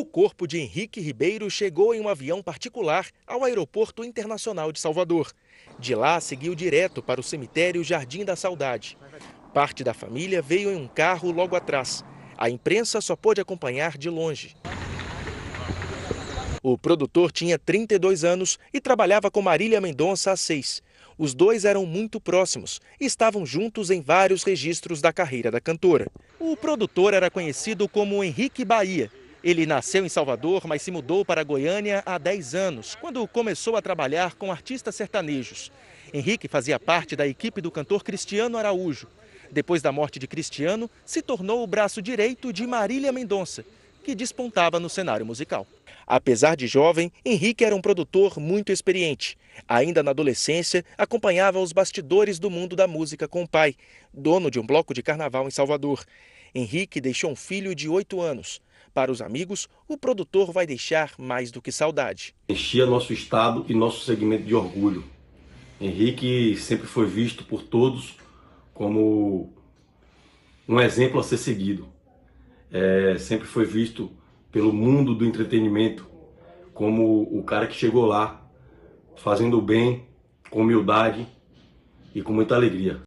O corpo de Henrique Ribeiro chegou em um avião particular ao Aeroporto Internacional de Salvador. De lá, seguiu direto para o cemitério Jardim da Saudade. Parte da família veio em um carro logo atrás. A imprensa só pôde acompanhar de longe. O produtor tinha 32 anos e trabalhava com Marília Mendonça há seis. Os dois eram muito próximos e estavam juntos em vários registros da carreira da cantora. O produtor era conhecido como Henrique Bahia ele nasceu em Salvador, mas se mudou para Goiânia há 10 anos, quando começou a trabalhar com artistas sertanejos. Henrique fazia parte da equipe do cantor Cristiano Araújo. Depois da morte de Cristiano, se tornou o braço direito de Marília Mendonça, que despontava no cenário musical. Apesar de jovem, Henrique era um produtor muito experiente. Ainda na adolescência, acompanhava os bastidores do mundo da música com o pai, dono de um bloco de carnaval em Salvador. Henrique deixou um filho de 8 anos. Para os amigos, o produtor vai deixar mais do que saudade. Enchia nosso estado e nosso segmento de orgulho. Henrique sempre foi visto por todos como um exemplo a ser seguido. É, sempre foi visto pelo mundo do entretenimento como o cara que chegou lá fazendo o bem, com humildade e com muita alegria.